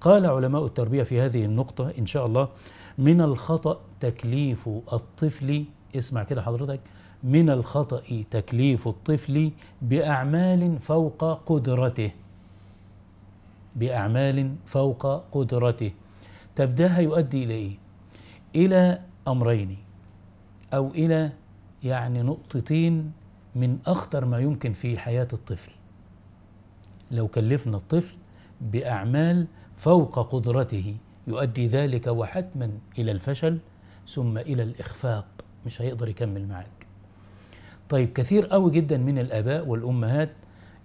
قال علماء التربية في هذه النقطة إن شاء الله من الخطأ تكليف الطفل اسمع كده حضرتك من الخطأ تكليف الطفل بأعمال فوق قدرته بأعمال فوق قدرته طب ده هيؤدي إلى إيه؟ إلى أمرين أو إلى يعني نقطتين من أخطر ما يمكن في حياة الطفل لو كلفنا الطفل بأعمال فوق قدرته يؤدي ذلك وحتما إلى الفشل ثم إلى الإخفاق مش هيقدر يكمل معاك طيب كثير قوي جدا من الآباء والأمهات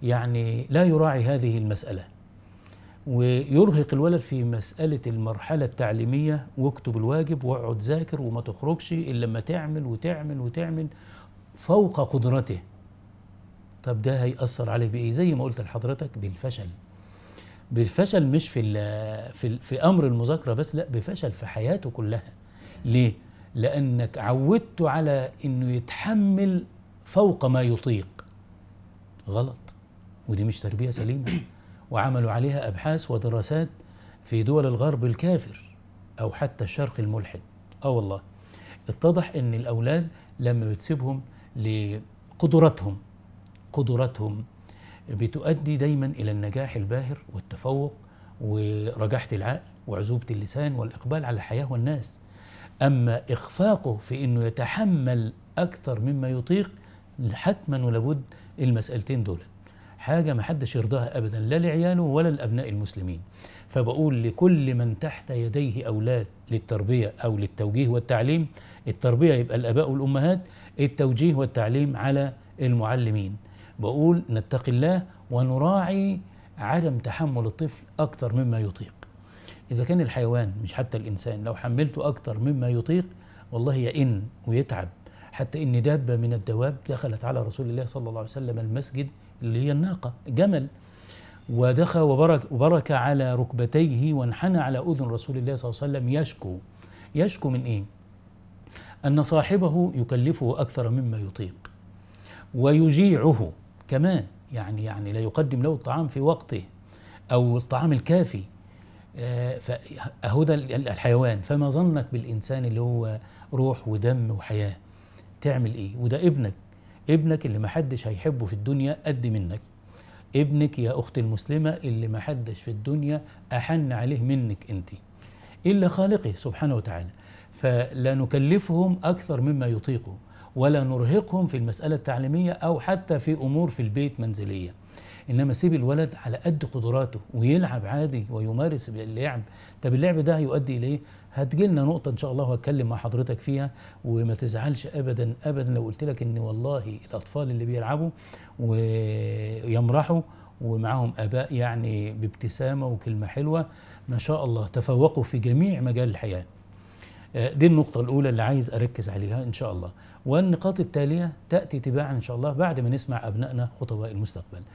يعني لا يراعي هذه المسألة ويرهق الولد في مسألة المرحلة التعليمية واكتب الواجب واقعد ذاكر وما تخرجش إلا لما تعمل وتعمل وتعمل فوق قدرته طب ده هيأثر عليه بإيه زي ما قلت لحضرتك بالفشل بالفشل مش في في في امر المذاكره بس لا بفشل في حياته كلها ليه لانك عودته على انه يتحمل فوق ما يطيق غلط ودي مش تربيه سليمه وعملوا عليها ابحاث ودراسات في دول الغرب الكافر او حتى الشرق الملحد اه والله اتضح ان الاولاد لما بتسيبهم لقدراتهم قدراتهم بتؤدي دايما إلى النجاح الباهر والتفوق ورجاحة العقل وعذوبة اللسان والإقبال على الحياة والناس أما إخفاقه في أنه يتحمل أكثر مما يطيق حتما ولابد المسألتين دول حاجة ما حدش يرضاها أبدا لا لعياله ولا لأبناء المسلمين فبقول لكل من تحت يديه أولاد للتربية أو للتوجيه والتعليم التربية يبقى الأباء والأمهات التوجيه والتعليم على المعلمين بقول نتقي الله ونراعي عدم تحمل الطفل أكثر مما يطيق إذا كان الحيوان مش حتى الإنسان لو حملته أكثر مما يطيق والله يئن ويتعب حتى إن دابة من الدواب دخلت على رسول الله صلى الله عليه وسلم المسجد اللي هي الناقة جمل ودخل وبرك, وبرك على ركبتيه وانحنى على أذن رسول الله صلى الله عليه وسلم يشكو يشكو من إيه؟ أن صاحبه يكلفه أكثر مما يطيق ويجيعه كمان يعني يعني لا يقدم له الطعام في وقته أو الطعام الكافي آه، فهذا الحيوان فما ظنك بالإنسان اللي هو روح ودم وحياة تعمل إيه وده ابنك ابنك اللي محدش هيحبه في الدنيا قد منك ابنك يا أختي المسلمة اللي محدش في الدنيا أحن عليه منك أنت إلا خالقه سبحانه وتعالى فلا نكلفهم أكثر مما يطيقوا ولا نرهقهم في المسألة التعليمية أو حتى في أمور في البيت منزلية انما سيب الولد على قد قدراته ويلعب عادي ويمارس اللعب طب اللعب ده هيؤدي اليه هتجيلنا نقطه ان شاء الله وهتكلم مع حضرتك فيها وما تزعلش ابدا ابدا لو قلت لك ان والله الاطفال اللي بيلعبوا ويمرحوا ومعاهم اباء يعني بابتسامه وكلمه حلوه ما شاء الله تفوقوا في جميع مجال الحياه آه، دي النقطة الأولى اللي عايز أركز عليها إن شاء الله والنقاط التالية تأتي تباعا إن شاء الله بعد ما نسمع أبنائنا خطباء المستقبل